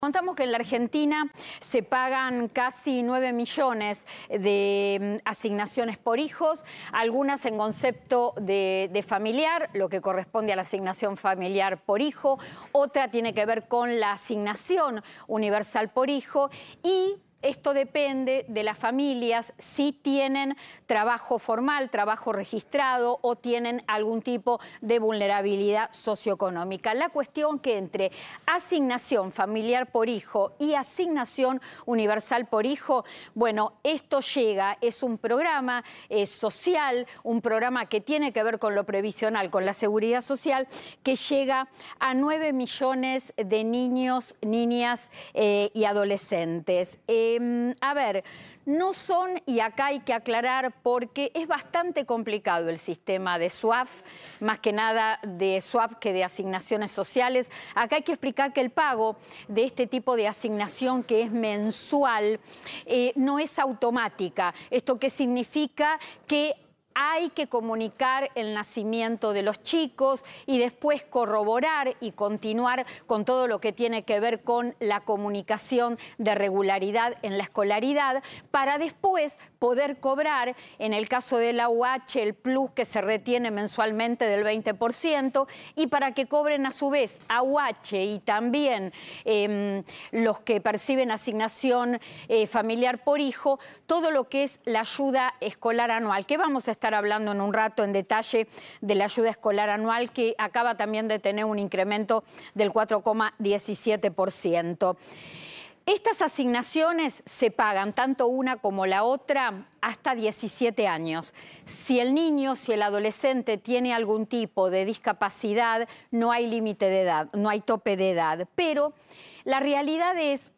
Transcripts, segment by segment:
Contamos que en la Argentina se pagan casi 9 millones de mm, asignaciones por hijos, algunas en concepto de, de, familiar, lo que corresponde a la asignación familiar por hijo, otra tiene que ver con la asignación universal por hijo y esto depende de las familias si tienen trabajo formal, trabajo registrado o tienen algún tipo de vulnerabilidad socioeconómica. La cuestión que entre asignación familiar por hijo y asignación universal por hijo, bueno, esto llega, es un programa eh, social, un programa que tiene que ver con lo previsional, con la seguridad social, que llega a 9 millones de niños, niñas eh, y adolescentes. Eh, Em, a ver, no son, y acá hay que aclarar porque es bastante complicado el sistema de SWAF, más que nada de SWAF que de asignaciones sociales. Acá hay que explicar que el pago de este tipo de asignación que es mensual eh, no es automática. ¿Esto qué significa? Que hay que comunicar el nacimiento de los chicos y después corroborar y continuar con todo lo que tiene que ver con la comunicación de regularidad en la escolaridad para después poder cobrar, en el caso de la UH, el plus que se retiene mensualmente del 20% y para que cobren a su vez AUH y también em, los que perciben asignación eh, familiar por hijo, todo lo que es la ayuda escolar anual, que vamos a estar hablando en un rato en detalle de la ayuda escolar anual que acaba también de tener un incremento del 4,17%. Estas asignaciones se pagan tanto una como la otra hasta 17 años. Si el niño, si el adolescente tiene algún tipo de discapacidad, no hay límite de edad, no hay tope de edad. Pero la realidad es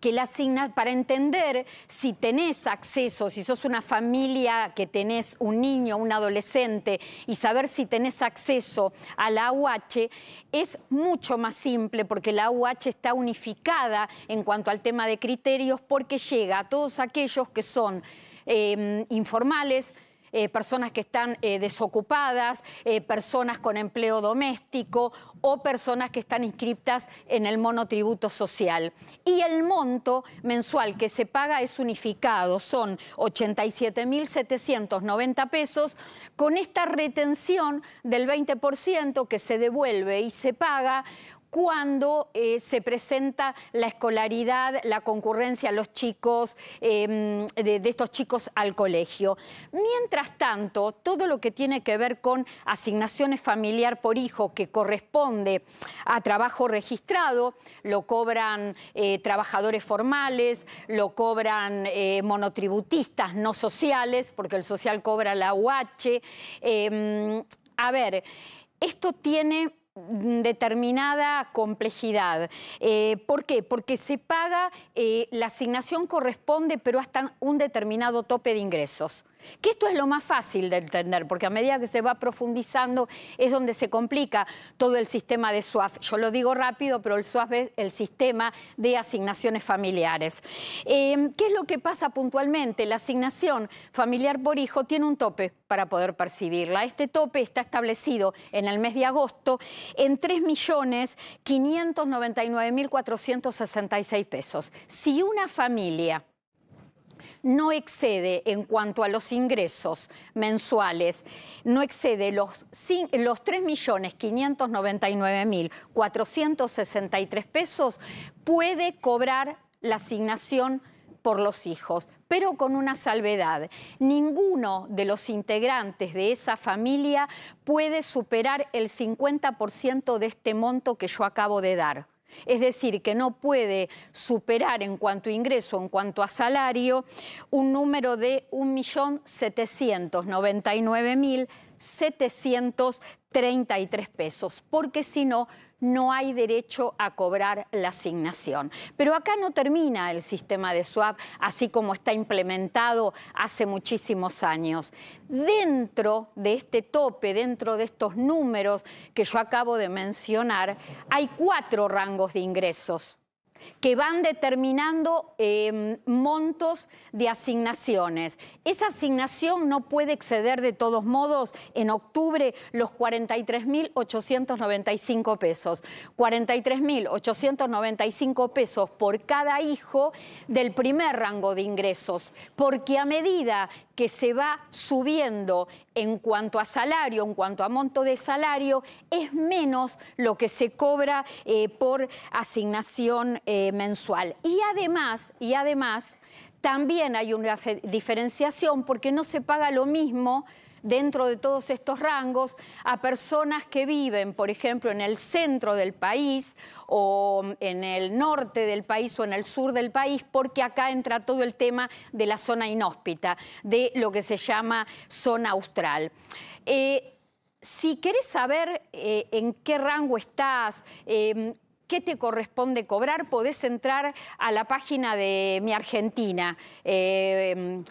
que la asignas para entender si tenés acceso, si sos una familia que tenés un niño, un adolescente, y saber si tenés acceso a la UH, es mucho más simple porque la UH está unificada en cuanto al tema de criterios porque llega a todos aquellos que son eh, informales, eh, personas que están eh, desocupadas, eh, personas con empleo doméstico o personas que están inscritas en el monotributo social. Y el monto mensual que se paga es unificado, son 87.790 pesos, con esta retención del 20% que se devuelve y se paga cuando eh, se presenta la escolaridad, la concurrencia a los chicos, em, de, estos chicos al colegio. Mientras tanto, todo lo que tiene que ver con asignaciones familiar por hijo que corresponde a trabajo registrado, lo cobran eh, trabajadores formales, lo cobran eh, monotributistas no sociales, porque el social cobra la UH. a ver, esto tiene determinada complejidad. Eh, ¿Por qué? Porque se paga, eh, la asignación corresponde, pero hasta un determinado tope de ingresos. Que esto es lo más fácil de entender, porque a medida que se va profundizando es donde se complica todo el sistema de SUAF. Yo lo digo rápido, pero el SUAF es el sistema de asignaciones familiares. Em, ¿Qué es lo que pasa puntualmente? La asignación familiar por hijo tiene un tope para poder percibirla. Este tope está establecido en el mes de agosto en 3.599.466 pesos. Si una familia no excede en cuanto a los ingresos mensuales, no excede los, los 3.599.463 pesos, puede cobrar la asignación por los hijos, pero con una salvedad. Ninguno de los integrantes de esa familia puede superar el 50% de este monto que yo acabo de dar es decir, que no puede superar en cuanto a ingreso, en cuanto a salario, un número de 1.799.733 pesos, porque si no, no hay derecho a cobrar la asignación. Pero acá no termina el sistema de SWAP así como está implementado hace muchísimos años. Dentro de este tope, dentro de estos números que yo acabo de mencionar, hay cuatro rangos de ingresos que van determinando em, montos de asignaciones. Esa asignación no puede exceder de todos modos en octubre los 43.895 pesos. 43.895 pesos por cada hijo del primer rango de ingresos, porque a medida que se va subiendo en cuanto a salario, en cuanto a monto de salario, es menos lo que se cobra eh, por asignación eh, mensual. Y además, y además, también hay una diferenciación porque no se paga lo mismo dentro de todos estos rangos a personas que viven, por ejemplo, en el centro del país o en el norte del país o en el sur del país, porque acá entra todo el tema de la zona inhóspita, de lo que se llama zona austral. Eh, si querés saber eh, en qué rango estás, em, qué te corresponde cobrar, podés entrar a la página de miargentina.gov.ar,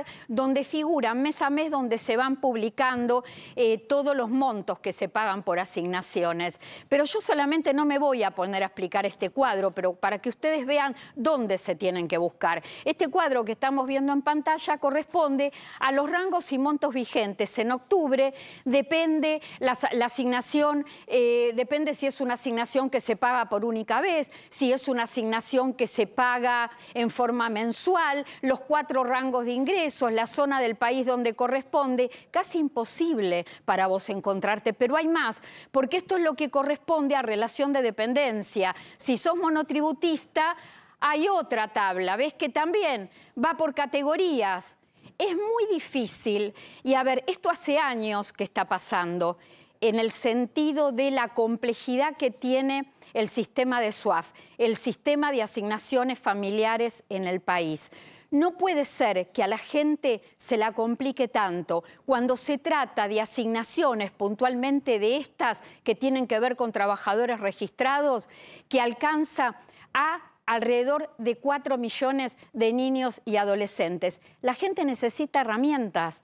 eh, donde figuran mes a mes, donde se van publicando eh, todos los montos que se pagan por asignaciones. Pero yo solamente no me voy a poner a explicar este cuadro, pero para que ustedes vean dónde se tienen que buscar. Este cuadro que estamos viendo en pantalla corresponde a los rangos y montos vigentes. En octubre depende la, asignación, eh, depende si es una asignación que se paga por única vez, si es una asignación que se paga en forma mensual, los cuatro rangos de ingresos, la zona del país donde corresponde, casi imposible para vos encontrarte, pero hay más, porque esto es lo que corresponde a relación de dependencia. Si sos monotributista, hay otra tabla, ves que también va por categorías. Es muy difícil, y a ver, esto hace años que está pasando en el sentido de la complejidad que tiene el sistema de SUAF, el sistema de asignaciones familiares en el país. No puede ser que a la gente se la complique tanto cuando se trata de asignaciones puntualmente de estas que tienen que ver con trabajadores registrados, que alcanza a alrededor de 4 millones de niños y adolescentes. La gente necesita herramientas,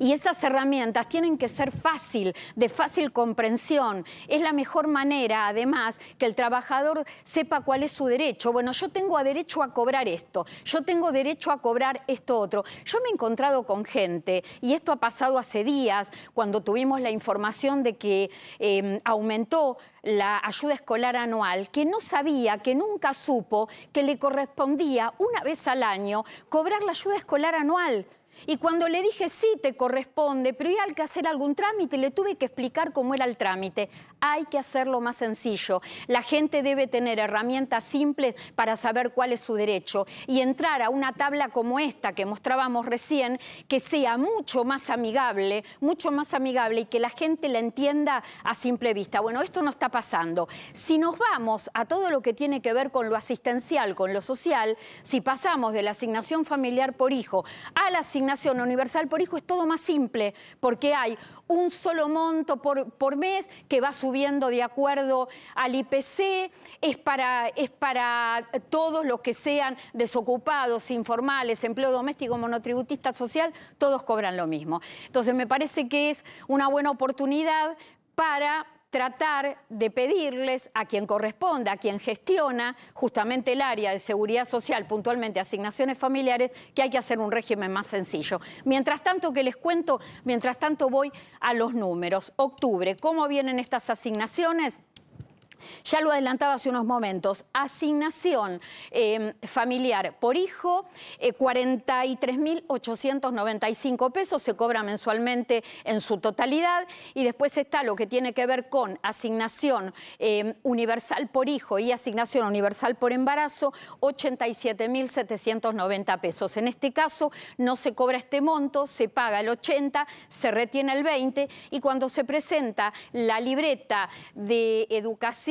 y esas herramientas tienen que ser fácil, de fácil comprensión. Es la mejor manera, además, que el trabajador sepa cuál es su derecho. Bueno, yo tengo derecho a cobrar esto, yo tengo derecho a cobrar esto otro. Yo me he encontrado con gente, y esto ha pasado hace días, cuando tuvimos la información de que em, aumentó la ayuda escolar anual, que no sabía, que nunca supo que le correspondía una vez al año cobrar la ayuda escolar anual. Y cuando le dije, sí, te corresponde, pero hay que hacer algún trámite, le tuve que explicar cómo era el trámite. Hay que hacerlo más sencillo. La gente debe tener herramientas simples para saber cuál es su derecho y entrar a una tabla como esta que mostrábamos recién, que sea mucho más amigable, mucho más amigable y que la gente la entienda a simple vista. Bueno, esto no está pasando. Si nos vamos a todo lo que tiene que ver con lo asistencial, con lo social, si pasamos de la asignación familiar por hijo a la asignación universal por hijo es todo más simple, porque hay un solo monto por, por mes que va subiendo de acuerdo al IPC, es para, es para todos los que sean desocupados, informales, empleo doméstico, monotributista social, todos cobran lo mismo. Entonces me parece que es una buena oportunidad para tratar de pedirles a quien corresponda, a quien gestiona justamente el área de seguridad social, puntualmente asignaciones familiares, que hay que hacer un régimen más sencillo. Mientras tanto que les cuento, mientras tanto voy a los números. Octubre, ¿cómo vienen estas asignaciones? Ya lo adelantaba hace unos momentos. Asignación em, familiar por hijo, 43.895 eh, pesos se cobra mensualmente en su totalidad. Y después está lo que tiene que ver con asignación em, universal por hijo y asignación universal por embarazo, 87.790 pesos. En este caso no se cobra este monto, se paga el 80, se retiene el 20 y cuando se presenta la libreta de educación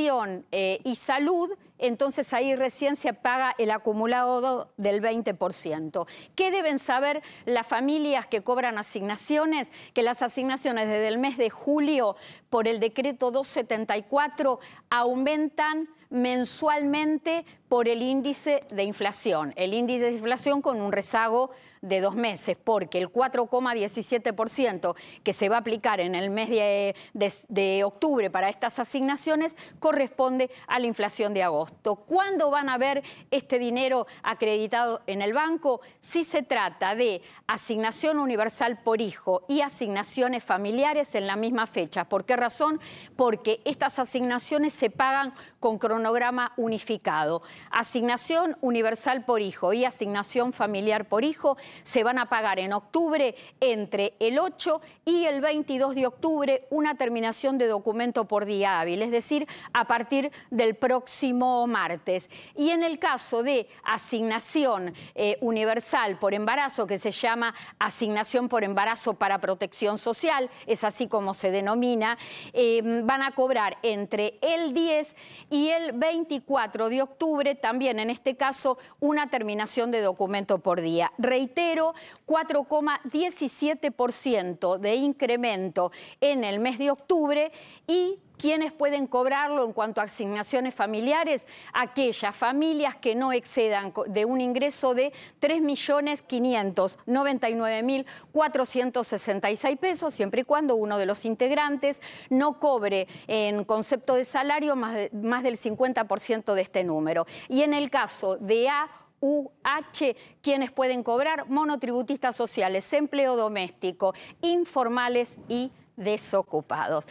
eh, y salud, entonces ahí recién se paga el acumulado del 20%. ¿Qué deben saber las familias que cobran asignaciones? Que las asignaciones desde el mes de julio por el decreto 274 aumentan mensualmente por el índice de inflación, el índice de inflación con un rezago de dos meses, porque el 4,17% que se va a aplicar en el mes de, octubre para estas asignaciones corresponde a la inflación de agosto. ¿Cuándo van a ver este dinero acreditado en el banco? Si se trata de asignación universal por hijo y asignaciones familiares en la misma fecha. ¿Por qué razón? Porque estas asignaciones se pagan con cronograma unificado. Asignación universal por hijo y asignación familiar por hijo se van a pagar en octubre entre el 8 y el 22 de octubre una terminación de documento por día hábil, es decir, a partir del próximo martes. Y en el caso de asignación eh, universal por embarazo, que se llama asignación por embarazo para protección social, es así como se denomina, eh, van a cobrar entre el 10 y el 24 de octubre, también en este caso una terminación de documento por día. Reitero 4,17% de incremento en el mes de octubre y quienes pueden cobrarlo en cuanto a asignaciones familiares, aquellas familias que no excedan de un ingreso de 3.599.466 pesos, siempre y cuando uno de los integrantes no cobre en concepto de salario más, más del 50% de este número. Y en el caso de A UH, quienes pueden cobrar monotributistas sociales, empleo doméstico, informales y desocupados.